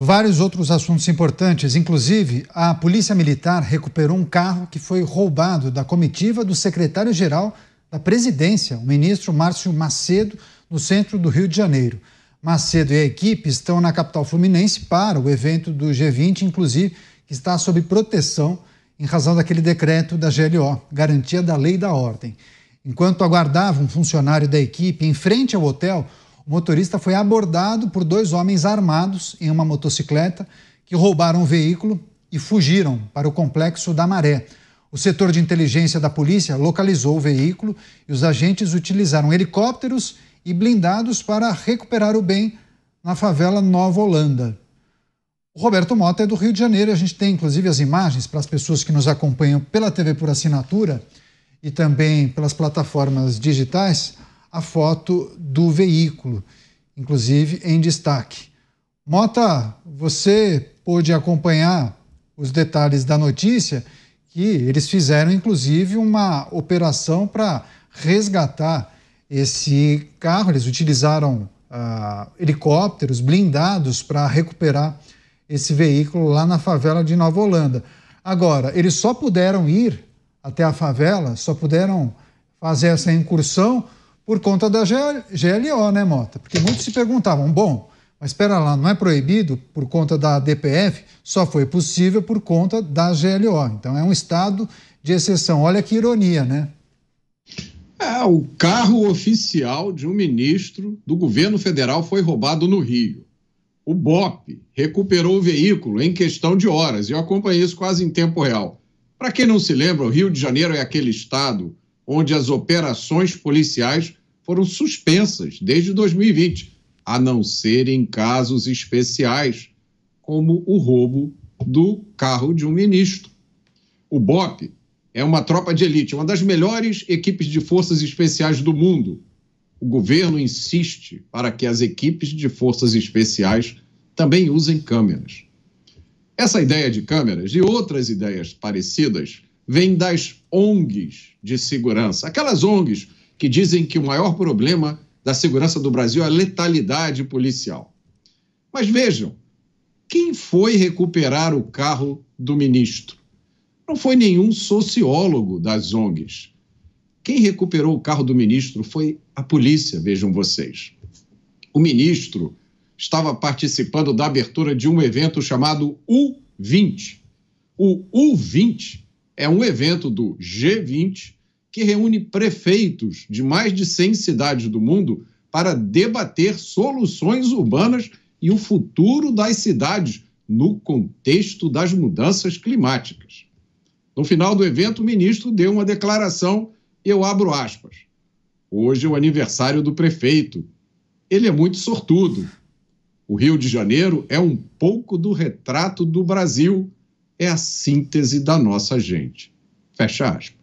Vários outros assuntos importantes, inclusive a Polícia Militar recuperou um carro que foi roubado da comitiva do secretário-geral da presidência, o ministro Márcio Macedo, no centro do Rio de Janeiro. Macedo e a equipe estão na capital fluminense para o evento do G20, inclusive, que está sob proteção em razão daquele decreto da GLO, Garantia da Lei e da Ordem. Enquanto aguardava um funcionário da equipe em frente ao hotel, o motorista foi abordado por dois homens armados em uma motocicleta que roubaram o veículo e fugiram para o complexo da Maré. O setor de inteligência da polícia localizou o veículo e os agentes utilizaram helicópteros e blindados para recuperar o bem na favela Nova Holanda. O Roberto Mota é do Rio de Janeiro. A gente tem inclusive as imagens para as pessoas que nos acompanham pela TV por assinatura e também pelas plataformas digitais a foto do veículo, inclusive em destaque. Mota, você pôde acompanhar os detalhes da notícia que eles fizeram, inclusive, uma operação para resgatar esse carro. Eles utilizaram ah, helicópteros blindados para recuperar esse veículo lá na favela de Nova Holanda. Agora, eles só puderam ir até a favela, só puderam fazer essa incursão por conta da GLO, né, Mota? Porque muitos se perguntavam, bom, mas espera lá, não é proibido por conta da DPF? Só foi possível por conta da GLO. Então é um estado de exceção. Olha que ironia, né? É, o carro oficial de um ministro do governo federal foi roubado no Rio. O BOP recuperou o veículo em questão de horas. Eu acompanhei isso quase em tempo real. Para quem não se lembra, o Rio de Janeiro é aquele estado onde as operações policiais foram suspensas desde 2020, a não ser em casos especiais, como o roubo do carro de um ministro. O BOP é uma tropa de elite, uma das melhores equipes de forças especiais do mundo. O governo insiste para que as equipes de forças especiais também usem câmeras. Essa ideia de câmeras e outras ideias parecidas vêm das ONGs de segurança, aquelas ONGs que dizem que o maior problema da segurança do Brasil é a letalidade policial. Mas vejam, quem foi recuperar o carro do ministro? Não foi nenhum sociólogo das ONGs. Quem recuperou o carro do ministro foi a polícia, vejam vocês. O ministro estava participando da abertura de um evento chamado U20. O U20 é um evento do G20 que reúne prefeitos de mais de 100 cidades do mundo para debater soluções urbanas e o futuro das cidades no contexto das mudanças climáticas. No final do evento, o ministro deu uma declaração, eu abro aspas. Hoje é o aniversário do prefeito. Ele é muito sortudo. O Rio de Janeiro é um pouco do retrato do Brasil, é a síntese da nossa gente. Fecha aspas.